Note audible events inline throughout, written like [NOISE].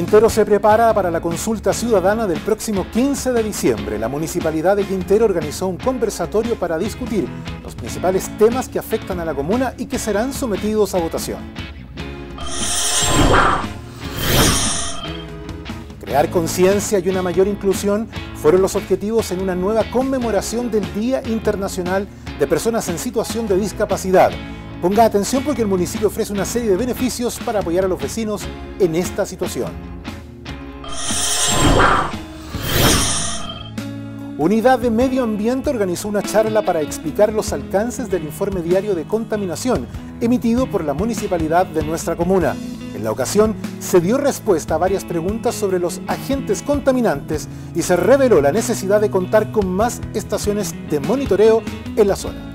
Quintero se prepara para la consulta ciudadana del próximo 15 de diciembre. La Municipalidad de Quintero organizó un conversatorio para discutir los principales temas que afectan a la comuna y que serán sometidos a votación. Crear conciencia y una mayor inclusión fueron los objetivos en una nueva conmemoración del Día Internacional de Personas en Situación de Discapacidad, Ponga atención porque el municipio ofrece una serie de beneficios para apoyar a los vecinos en esta situación. Unidad de Medio Ambiente organizó una charla para explicar los alcances del informe diario de contaminación emitido por la municipalidad de nuestra comuna. En la ocasión se dio respuesta a varias preguntas sobre los agentes contaminantes y se reveló la necesidad de contar con más estaciones de monitoreo en la zona.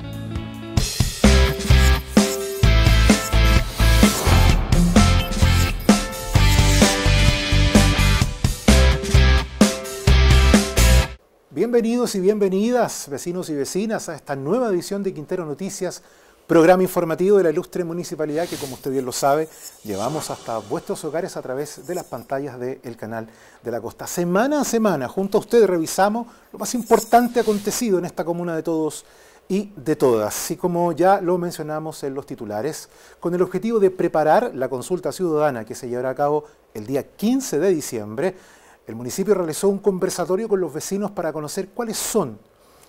Bienvenidos y bienvenidas, vecinos y vecinas, a esta nueva edición de Quintero Noticias, programa informativo de la ilustre municipalidad que, como usted bien lo sabe, llevamos hasta vuestros hogares a través de las pantallas del canal de la costa. Semana a semana, junto a ustedes revisamos lo más importante acontecido en esta comuna de todos y de todas. Y como ya lo mencionamos en los titulares, con el objetivo de preparar la consulta ciudadana que se llevará a cabo el día 15 de diciembre, el municipio realizó un conversatorio con los vecinos para conocer cuáles son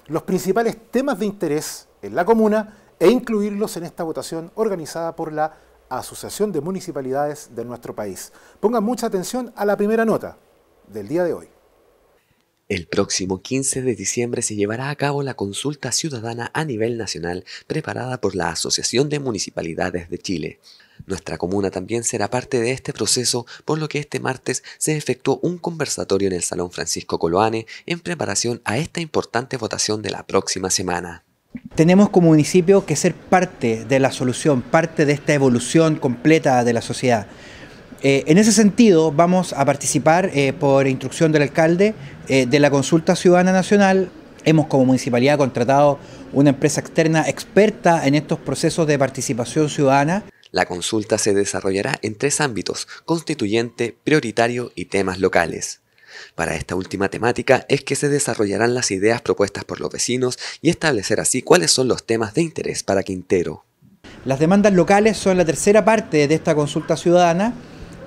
los principales temas de interés en la comuna e incluirlos en esta votación organizada por la Asociación de Municipalidades de nuestro país. Pongan mucha atención a la primera nota del día de hoy. El próximo 15 de diciembre se llevará a cabo la consulta ciudadana a nivel nacional preparada por la Asociación de Municipalidades de Chile. Nuestra comuna también será parte de este proceso, por lo que este martes se efectuó un conversatorio en el Salón Francisco Coloane en preparación a esta importante votación de la próxima semana. Tenemos como municipio que ser parte de la solución, parte de esta evolución completa de la sociedad. Eh, en ese sentido, vamos a participar eh, por instrucción del alcalde eh, de la Consulta Ciudadana Nacional. Hemos como municipalidad contratado una empresa externa experta en estos procesos de participación ciudadana. La consulta se desarrollará en tres ámbitos, constituyente, prioritario y temas locales. Para esta última temática es que se desarrollarán las ideas propuestas por los vecinos y establecer así cuáles son los temas de interés para Quintero. Las demandas locales son la tercera parte de esta consulta ciudadana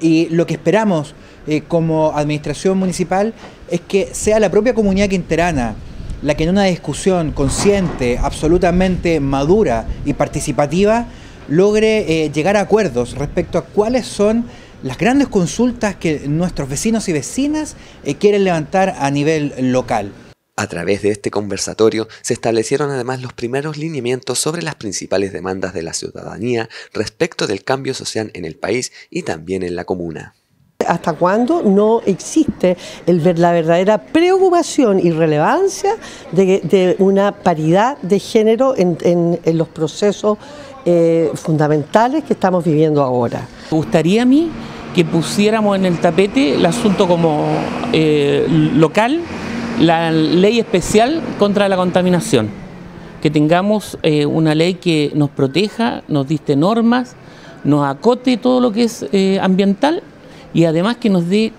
y lo que esperamos eh, como administración municipal es que sea la propia comunidad quinterana la que en una discusión consciente, absolutamente madura y participativa logre eh, llegar a acuerdos respecto a cuáles son las grandes consultas que nuestros vecinos y vecinas eh, quieren levantar a nivel local. A través de este conversatorio se establecieron además los primeros lineamientos sobre las principales demandas de la ciudadanía respecto del cambio social en el país y también en la comuna hasta cuándo no existe la verdadera preocupación y relevancia de, una paridad de género en los procesos eh, fundamentales que estamos viviendo ahora. Me gustaría a mí que pusiéramos en el tapete el asunto como eh, local, la ley especial contra la contaminación, que tengamos eh, una ley que nos proteja, nos diste normas, nos acote todo lo que es ambiental y además que nos dé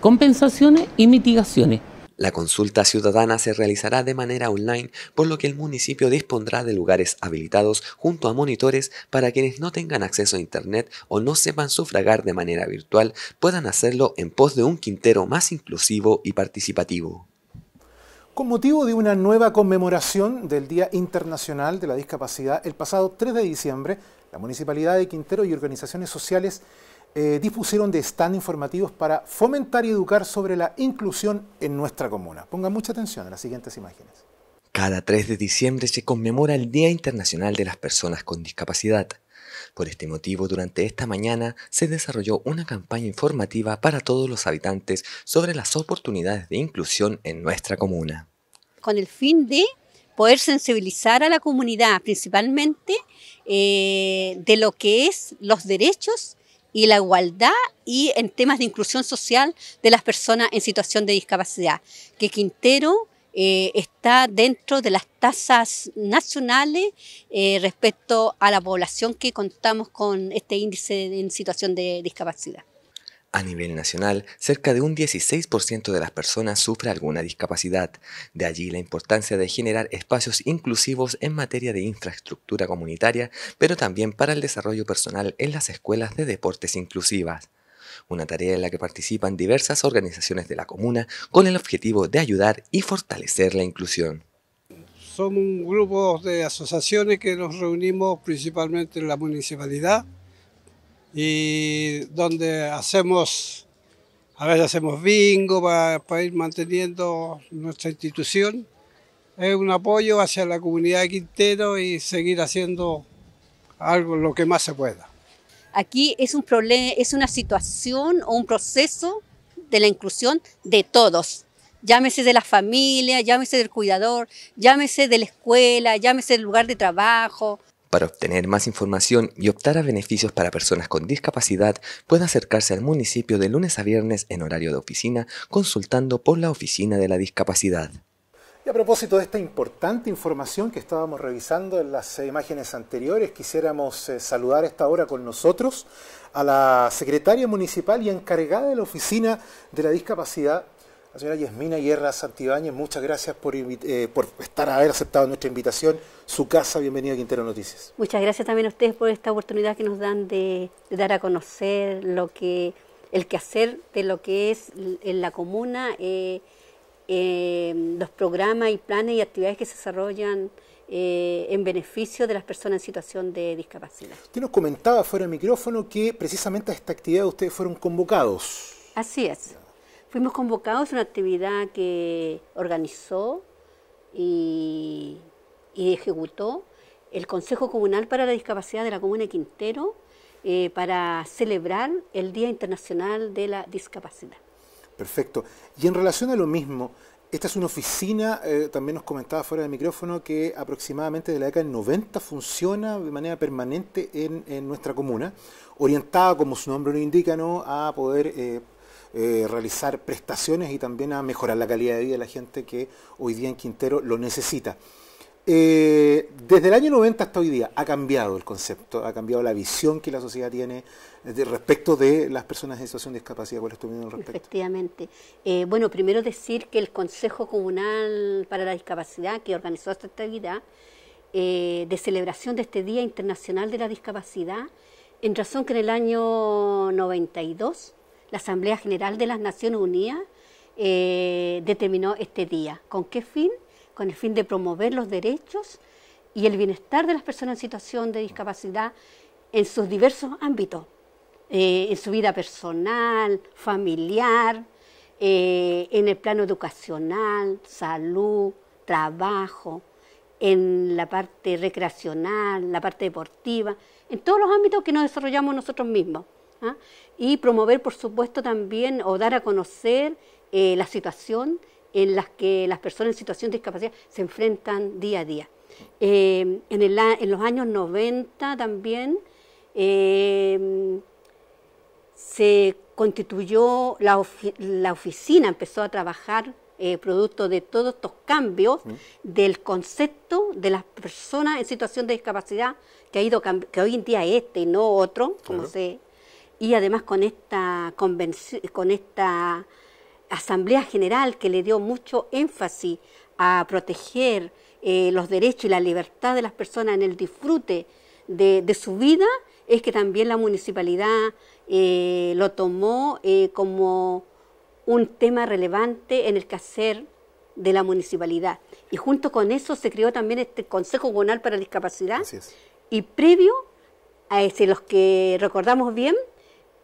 compensaciones y mitigaciones. La consulta ciudadana se realizará de manera online, por lo que el municipio dispondrá de lugares habilitados junto a monitores para quienes no tengan acceso a Internet o no sepan sufragar de manera virtual puedan hacerlo en pos de un Quintero más inclusivo y participativo. Con motivo de una nueva conmemoración del Día Internacional de la Discapacidad, el pasado 3 de diciembre, la Municipalidad de Quintero y organizaciones sociales eh, dispusieron de stand informativos para fomentar y educar sobre la inclusión en nuestra comuna. Pongan mucha atención a las siguientes imágenes. Cada 3 de diciembre se conmemora el Día Internacional de las Personas con Discapacidad. Por este motivo, durante esta mañana se desarrolló una campaña informativa para todos los habitantes sobre las oportunidades de inclusión en nuestra comuna. Con el fin de poder sensibilizar a la comunidad principalmente eh, de lo que es los derechos y la igualdad y en temas de inclusión social de las personas en situación de discapacidad, que Quintero eh, está dentro de las tasas nacionales eh, respecto a la población que contamos con este índice en situación de discapacidad. A nivel nacional, cerca de un 16% de las personas sufre alguna discapacidad. De allí la importancia de generar espacios inclusivos en materia de infraestructura comunitaria, pero también para el desarrollo personal en las escuelas de deportes inclusivas. Una tarea en la que participan diversas organizaciones de la comuna con el objetivo de ayudar y fortalecer la inclusión. Somos un grupo de asociaciones que nos reunimos principalmente en la municipalidad y donde hacemos, a veces hacemos bingo para, ir manteniendo nuestra institución. Es un apoyo hacia la comunidad de Quintero y seguir haciendo algo lo que más se pueda. Aquí es un problema, es una situación o un proceso de la inclusión de todos. Llámese de la familia, llámese del cuidador, llámese de la escuela, llámese del lugar de trabajo. Para obtener más información y optar a beneficios para personas con discapacidad, puede acercarse al municipio de lunes a viernes en horario de oficina consultando por la Oficina de la Discapacidad. Y a propósito de esta importante información que estábamos revisando en las imágenes anteriores, quisiéramos eh, saludar a esta hora con nosotros a la secretaria municipal y encargada de la Oficina de la Discapacidad la señora Yasmina Guerra Santibáñez, muchas gracias por, eh, por estar, haber aceptado nuestra invitación. Su casa, bienvenida a Quintero Noticias. Muchas gracias también a ustedes por esta oportunidad que nos dan de, dar a conocer lo que el quehacer de lo que es en la comuna, eh, em, los programas y planes y actividades que se desarrollan eh, en beneficio de las personas en situación de discapacidad. Usted nos comentaba fuera del micrófono que precisamente a esta actividad ustedes fueron convocados. Así es. Fuimos convocados a una actividad que organizó y, ejecutó el Consejo Comunal para la Discapacidad de la Comuna de Quintero eh, para celebrar el Día Internacional de la Discapacidad. Perfecto. Y en relación a lo mismo, esta es una oficina, eh, también nos comentaba fuera del micrófono, que aproximadamente de la década del 90 funciona de manera permanente en, nuestra comuna, orientada, como su nombre lo indica, ¿no? a poder eh, eh, realizar prestaciones y también a mejorar la calidad de vida de la gente que hoy día en Quintero lo necesita. Eh, desde el año 90 hasta hoy día ha cambiado el concepto, ha cambiado la visión que la sociedad tiene respecto de las personas en situación de discapacidad. ¿Cuál es tu opinión respecto? Efectivamente. Eh, bueno, primero decir que el Consejo Comunal para la Discapacidad, que organizó esta actividad de celebración de este Día Internacional de la Discapacidad, en razón que en el año 92 la Asamblea General de las Naciones Unidas eh, determinó este día. ¿Con qué fin? Con el fin de promover los derechos y el bienestar de las personas en situación de discapacidad en sus diversos ámbitos, eh, en su vida personal, familiar, eh, en el plano educacional, salud, trabajo, en la parte recreacional, la parte deportiva, en todos los ámbitos que nos desarrollamos nosotros mismos. ¿ah? y promover, por supuesto, también o dar a conocer eh, la situación en las que las personas en situación de discapacidad se enfrentan día a día. Eh, en, el, en, los años 90 también eh, se constituyó la, oficina, empezó a trabajar producto de todos estos cambios mm. del concepto de las personas en situación de discapacidad que ha ido que hoy en día es este y no otro, como se y además con esta, con esta Asamblea General que le dio mucho énfasis a proteger eh, los derechos y la libertad de las personas en el disfrute de, su vida, es que también la municipalidad eh, lo tomó eh, como un tema relevante en el quehacer de la municipalidad. Y junto con eso se creó también este Consejo Comunal para la Discapacidad. Y previo a ese, los que recordamos bien,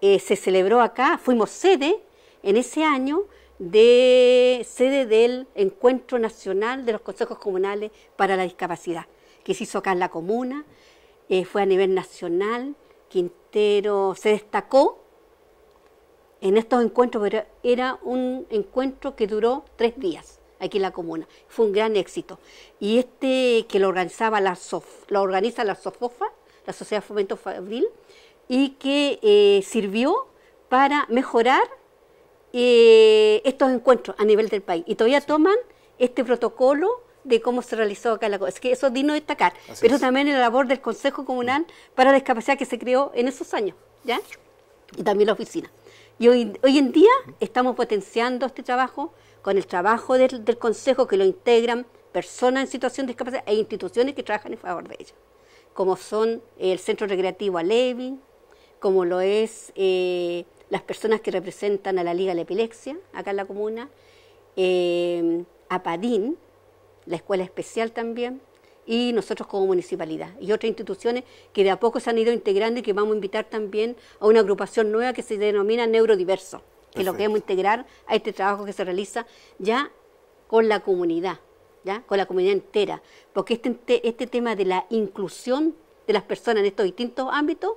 eh, se celebró acá, fuimos sede en ese año de sede del Encuentro Nacional de los Consejos Comunales para la Discapacidad, que se hizo acá en la comuna, eh, fue a nivel nacional, Quintero se destacó en estos encuentros, pero era un encuentro que duró tres días aquí en la comuna, fue un gran éxito. Y este que lo organizaba la, lo organiza la SOFOFA, la Sociedad de Fomento Fabril, y que eh, sirvió para mejorar eh, estos encuentros a nivel del país. Y todavía toman este protocolo de cómo se realizó acá la cosa. Es que eso es digno de destacar. pero también la labor del Consejo Comunal mm. para la Discapacidad que se creó en esos años, ¿ya? Y también la oficina. Y hoy, en día estamos potenciando este trabajo con el trabajo del, del Consejo que lo integran personas en situación de discapacidad e instituciones que trabajan en favor de ellos, como son el Centro Recreativo Alevi, como lo es eh, las personas que representan a la Liga de la Epilepsia, acá en la comuna, eh, a Padín, la Escuela Especial también, y nosotros como municipalidad, y otras instituciones que de a poco se han ido integrando y que vamos a invitar también a una agrupación nueva que se denomina Neurodiverso, que lo queremos integrar a este trabajo que se realiza ya con la comunidad, ya con la comunidad entera, porque este, este tema de la inclusión de las personas en estos distintos ámbitos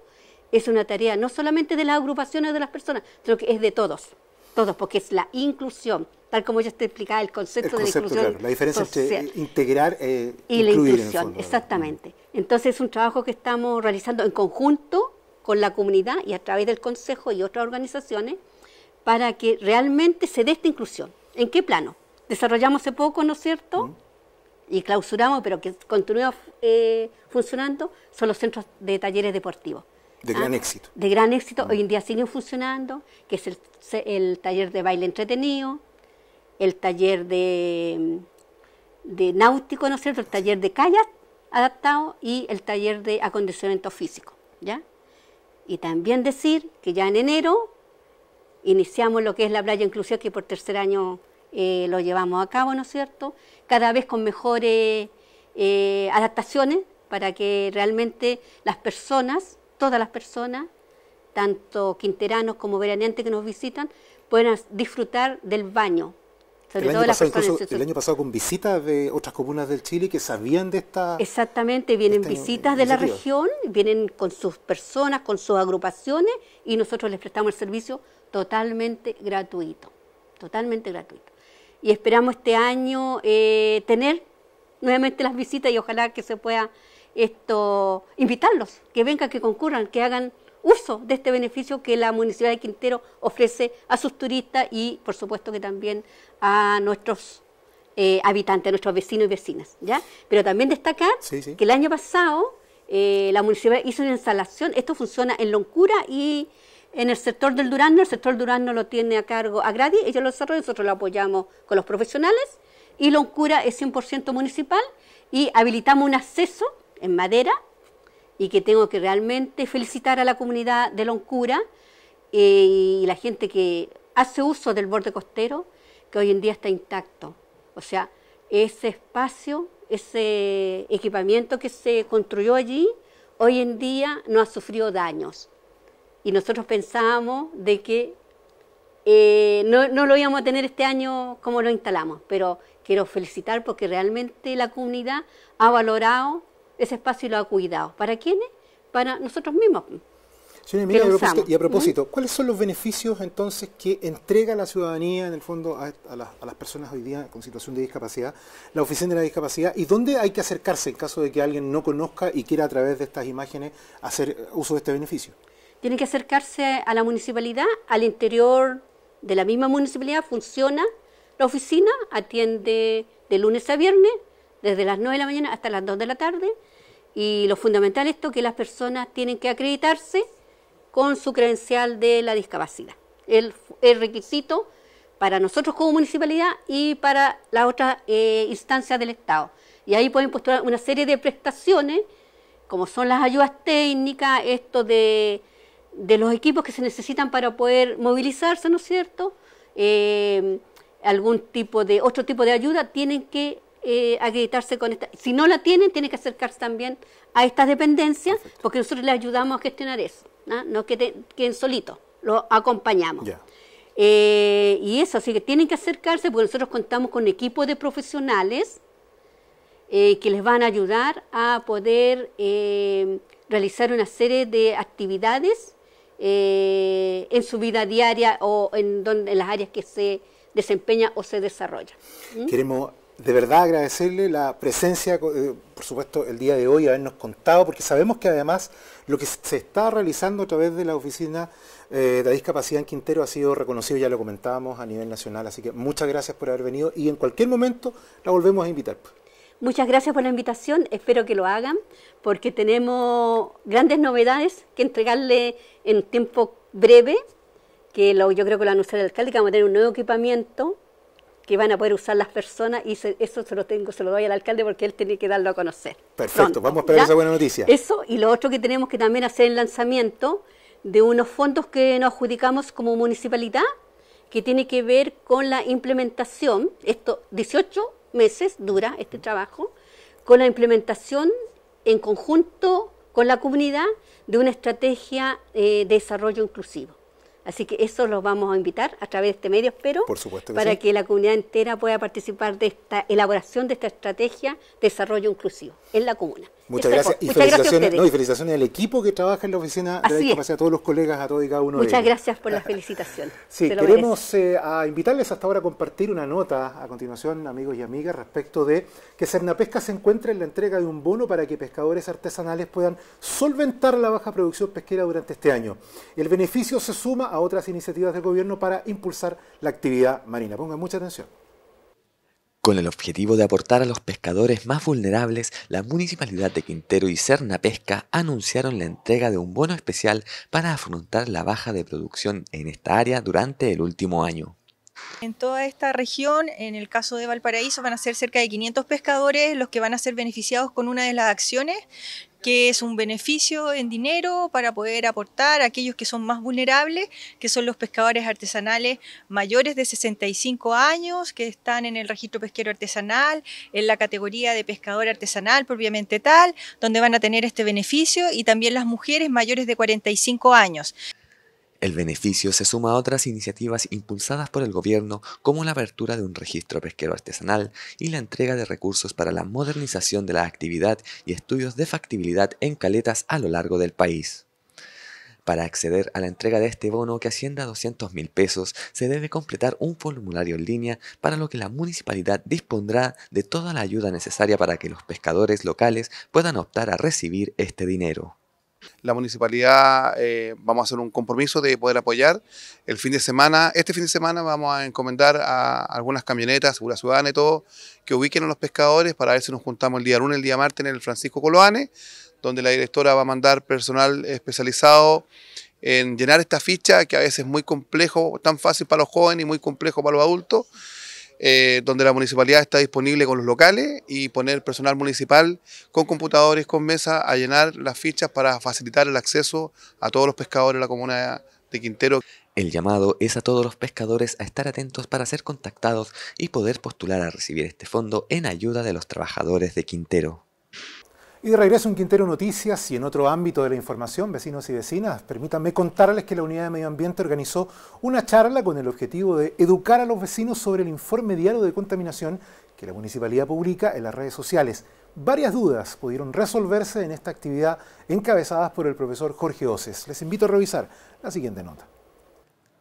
es una tarea no solamente de las agrupaciones de las personas, sino que es de todos, todos, porque es la inclusión, tal como ya está explicaba el concepto, de la inclusión. la diferencia entre integrar eh, y la inclusión, en exactamente. Mm. Entonces es un trabajo que estamos realizando en conjunto con la comunidad y a través del Consejo y otras organizaciones para que realmente se dé esta inclusión. ¿En qué plano? Desarrollamos hace poco, ¿no es cierto? Mm. y clausuramos, pero que continúa eh, funcionando, son los centros de talleres deportivos. De gran ah, éxito. De gran éxito. Mm. Hoy en día siguen funcionando, que es el, el taller de baile entretenido, el taller de, de náutico, ¿no es cierto? El taller de kayak adaptado y el taller de acondicionamiento físico, ¿ya? Y también decir que ya en enero iniciamos lo que es la playa inclusiva, que por tercer año eh, lo llevamos a cabo, ¿no es cierto? Cada vez con mejores eh, adaptaciones para que realmente las personas todas las personas, tanto quinteranos como veraneantes que nos visitan, puedan disfrutar del baño. Sobre el, año pasado, el año pasado con visitas de otras comunas del Chile que sabían de esta... Exactamente, vienen este visitas de la región, vienen con sus personas, con sus agrupaciones y nosotros les prestamos el servicio totalmente gratuito, totalmente gratuito. Y esperamos este año eh, tener nuevamente las visitas y ojalá que se pueda esto, invitarlos, que vengan, que concurran, que hagan uso de este beneficio que la Municipalidad de Quintero ofrece a sus turistas y, por supuesto, que también a nuestros eh, habitantes, a nuestros vecinos y vecinas. ¿ya? Pero también destacar que el año pasado eh, la municipalidad hizo una instalación, esto funciona en Loncura y en el sector del Durano, el sector del Durano lo tiene a cargo Agradi, ellos lo desarrollan, nosotros lo apoyamos con los profesionales, y Loncura es 100% municipal y habilitamos un acceso en madera y que tengo que realmente felicitar a la comunidad de Loncura eh, y la gente que hace uso del borde costero, que hoy en día está intacto. O sea, ese espacio, ese equipamiento que se construyó allí, hoy en día no ha sufrido daños. Y nosotros pensábamos de que eh, no, lo íbamos a tener este año como lo instalamos, pero quiero felicitar porque realmente la comunidad ha valorado ese espacio lo ha cuidado. ¿Para quiénes? Para nosotros mismos. Señora Emilia, y, a propósito, ¿Mm? ¿cuáles son los beneficios entonces que entrega la ciudadanía, en el fondo, a, las, a, las, personas hoy día con situación de discapacidad, la Oficina de la Discapacidad, y dónde hay que acercarse en caso de que alguien no conozca y quiera a través de estas imágenes hacer uso de este beneficio? Tienen que acercarse a la municipalidad, al interior de la misma municipalidad funciona la oficina, atiende de lunes a viernes, desde las 9 de la mañana hasta las 2 de la tarde. Y lo fundamental esto que las personas tienen que acreditarse con su credencial de la discapacidad. El, requisito para nosotros como municipalidad y para las otras eh, instancias del Estado. Y ahí pueden postular una serie de prestaciones, como son las ayudas técnicas, esto de, los equipos que se necesitan para poder movilizarse, ¿no es cierto? Eh, algún tipo de, otro tipo de ayuda, tienen que eh, acreditarse con esta. Si no la tienen, tienen que acercarse también a estas dependencias, porque nosotros les ayudamos a gestionar eso, no, que queden solitos, los acompañamos. Eh, y eso, así que tienen que acercarse, porque nosotros contamos con equipos de profesionales eh, que les van a ayudar a poder eh, realizar una serie de actividades en su vida diaria o en, donde, en las áreas que se desempeña o se desarrolla. ¿Mm? Queremos de verdad agradecerle la presencia, eh, por supuesto, el día de hoy, habernos contado, porque sabemos que además lo que se está realizando a través de la oficina eh, de discapacidad en Quintero ha sido reconocido, ya lo comentábamos, a nivel nacional. Así que muchas gracias por haber venido y en cualquier momento la volvemos a invitar. Muchas gracias por la invitación, espero que lo hagan, porque tenemos grandes novedades que entregarle en tiempo breve, que yo creo que lo anunció el alcalde, que vamos a tener un nuevo equipamiento que van a poder usar las personas y eso se lo tengo, se lo doy al alcalde porque él tiene que darlo a conocer. Perfecto, vamos a esperar esa buena noticia. Eso y lo otro que tenemos que también hacer el lanzamiento de unos fondos que nos adjudicamos como municipalidad que tiene que ver con la implementación, esto 18 meses dura este trabajo, con la implementación en conjunto con la comunidad de una estrategia eh, de desarrollo inclusivo. Así que eso los vamos a invitar a través de este medio, espero, para que la comunidad entera pueda participar de esta elaboración de esta estrategia de desarrollo inclusivo en la comuna. Muchas gracias. Y felicitaciones, felicitaciones al equipo que trabaja en la oficina Así de la a todos los colegas, a todos y cada uno de ellos. Muchas gracias por la [LAUGHS] felicitación. sí, queremos eh, invitarles hasta ahora a compartir una nota a continuación, amigos y amigas, respecto de que Cernapesca se encuentra en la entrega de un bono para que pescadores artesanales puedan solventar la baja producción pesquera durante este año. El beneficio se suma a otras iniciativas del gobierno para impulsar la actividad marina. Pongan mucha atención. Con el objetivo de aportar a los pescadores más vulnerables, la Municipalidad de Quintero y Cerna Pesca anunciaron la entrega de un bono especial para afrontar la baja de producción en esta área durante el último año. En toda esta región, en el caso de Valparaíso, van a ser cerca de 500 pescadores los que van a ser beneficiados con una de las acciones que es un beneficio en dinero para poder aportar a aquellos que son más vulnerables, que son los pescadores artesanales mayores de 65 años, que están en el registro pesquero artesanal, en la categoría de pescador artesanal propiamente tal, donde van a tener este beneficio, y también las mujeres mayores de 45 años. El beneficio se suma a otras iniciativas impulsadas por el gobierno como la apertura de un registro pesquero artesanal y la entrega de recursos para la modernización de la actividad y estudios de factibilidad en caletas a lo largo del país. Para acceder a la entrega de este bono que asciende a 200 mil pesos, se debe completar un formulario en línea para lo que la municipalidad dispondrá de toda la ayuda necesaria para que los pescadores locales puedan optar a recibir este dinero. La municipalidad eh, vamos a hacer un compromiso de poder apoyar. El fin de semana, este fin de semana vamos a encomendar a algunas camionetas, Seguridad Ciudadana y todo, que ubiquen a los pescadores para ver si nos juntamos el día lunes, el día martes en el Francisco Coloane, donde la directora va a mandar personal especializado en llenar esta ficha que a veces es muy complejo, tan fácil para los jóvenes y muy complejo para los adultos. Eh, donde la municipalidad está disponible con los locales y poner personal municipal con computadores, con mesa, a llenar las fichas para facilitar el acceso a todos los pescadores de la comuna de Quintero. El llamado es a todos los pescadores a estar atentos para ser contactados y poder postular a recibir este fondo en ayuda de los trabajadores de Quintero. Y de regreso en Quintero Noticias y en otro ámbito de la información, vecinos y vecinas, permítanme contarles que la Unidad de Medio Ambiente organizó una charla con el objetivo de educar a los vecinos sobre el informe diario de contaminación que la municipalidad publica en las redes sociales. Varias dudas pudieron resolverse en esta actividad encabezadas por el profesor Jorge Oces. Les invito a revisar la siguiente nota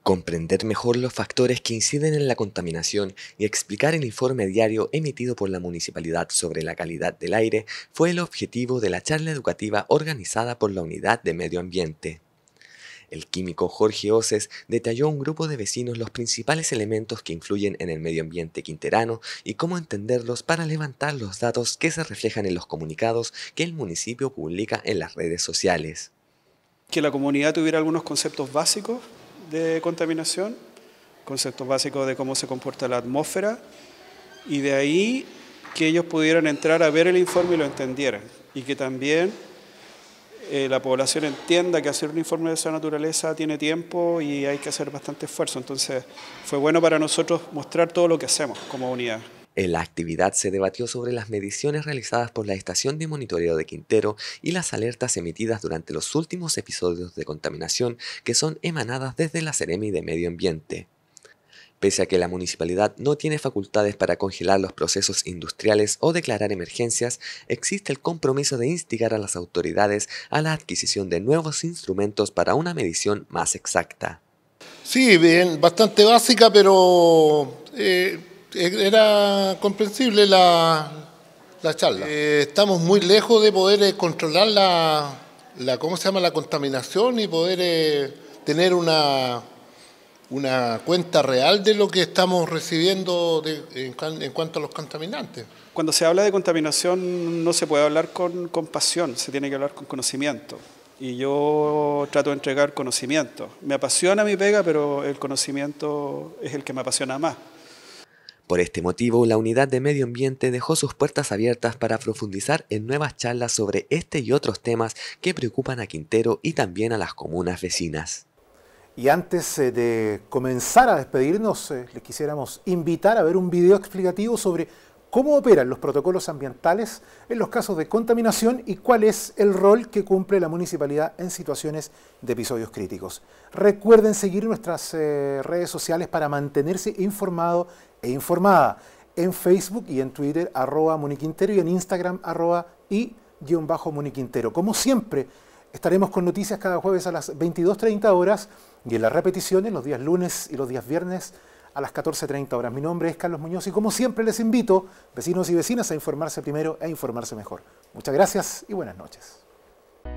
comprender mejor los factores que inciden en la contaminación y explicar el informe diario emitido por la municipalidad sobre la calidad del aire fue el objetivo de la charla educativa organizada por la Unidad de Medio Ambiente. El químico Jorge Oces detalló a un grupo de vecinos los principales elementos que influyen en el medio ambiente quinterano y cómo entenderlos para levantar los datos que se reflejan en los comunicados que el municipio publica en las redes sociales. Que la comunidad tuviera algunos conceptos básicos de contaminación, conceptos básicos de cómo se comporta la atmósfera, y de ahí que ellos pudieran entrar a ver el informe y lo entendieran, y que también eh, la población entienda que hacer un informe de esa naturaleza tiene tiempo y hay que hacer bastante esfuerzo. Entonces fue bueno para nosotros mostrar todo lo que hacemos como unidad. En la actividad se debatió sobre las mediciones realizadas por la estación de monitoreo de Quintero y las alertas emitidas durante los últimos episodios de contaminación que son emanadas desde la Ceremi de Medio Ambiente. Pese a que la municipalidad no tiene facultades para congelar los procesos industriales o declarar emergencias, existe el compromiso de instigar a las autoridades a la adquisición de nuevos instrumentos para una medición más exacta. Sí, bien, bastante básica, pero eh, eh, era comprensible la, la charla. Eh, estamos muy lejos de poder eh, controlar la, la, ¿cómo se llama? la contaminación y poder tener una, una cuenta real de lo que estamos recibiendo en, cuanto a los contaminantes. Cuando se habla de contaminación no se puede hablar con, con pasión, se tiene que hablar con conocimiento. Y yo trato de entregar conocimiento. Me apasiona mi pega, pero el conocimiento es el que me apasiona más. Por este motivo, la Unidad de Medio Ambiente dejó sus puertas abiertas para profundizar en nuevas charlas sobre este y otros temas que preocupan a Quintero y también a las comunas vecinas. Y antes eh, de comenzar a despedirnos, eh, les quisiéramos invitar a ver un video explicativo sobre cómo operan los protocolos ambientales en los casos de contaminación y cuál es el rol que cumple la municipalidad en situaciones de episodios críticos. Recuerden seguir nuestras eh, redes sociales para mantenerse informado e informada en Facebook y en Twitter, arroba Moniquintero, y en Instagram, arroba y-moniquintero. Como siempre, estaremos con noticias cada jueves a las 22.30 horas y en las repeticiones los días lunes y los días viernes a las 14.30 horas. Mi nombre es Carlos Muñoz y como siempre les invito, vecinos y vecinas, a informarse primero e informarse mejor. Muchas gracias y buenas noches.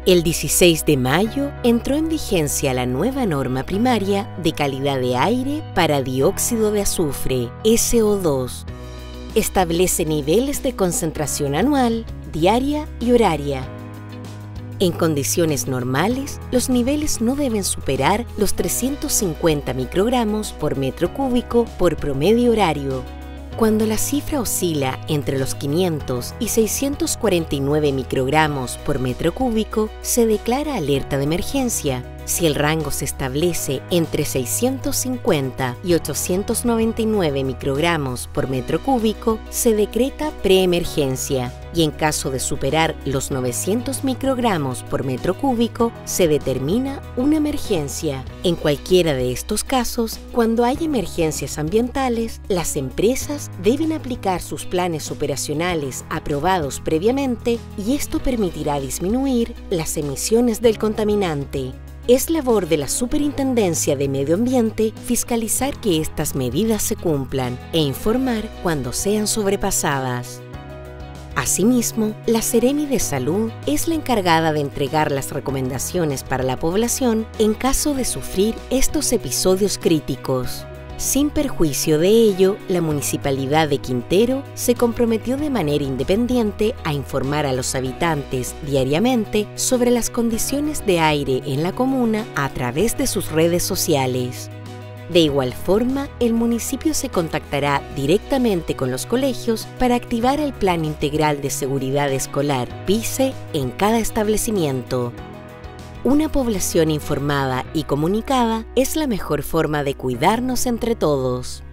El 16 de mayo entró en vigencia la nueva norma primaria de calidad de aire para dióxido de azufre, SO2. Establece niveles de concentración anual, diaria y horaria. En condiciones normales, los niveles no deben superar los 350 microgramos por metro cúbico por promedio horario, cuando la cifra oscila entre los 500 y 649 microgramos por metro cúbico, se declara alerta de emergencia. Si el rango se establece entre 650 y 899 microgramos por metro cúbico, se decreta preemergencia y en caso de superar los 900 microgramos por metro cúbico, se determina una emergencia. En cualquiera de estos casos, cuando hay emergencias ambientales, las empresas deben aplicar sus planes operacionales aprobados previamente y esto permitirá disminuir las emisiones del contaminante. Es labor de la Superintendencia de Medio Ambiente fiscalizar que estas medidas se cumplan e informar cuando sean sobrepasadas. Asimismo, la Seremi de Salud es la encargada de entregar las recomendaciones para la población en caso de sufrir estos episodios críticos. Sin perjuicio de ello, la Municipalidad de Quintero se comprometió de manera independiente a informar a los habitantes diariamente sobre las condiciones de aire en la comuna a través de sus redes sociales. De igual forma, el municipio se contactará directamente con los colegios para activar el Plan Integral de Seguridad Escolar PICE en cada establecimiento. Una población informada y comunicada es la mejor forma de cuidarnos entre todos.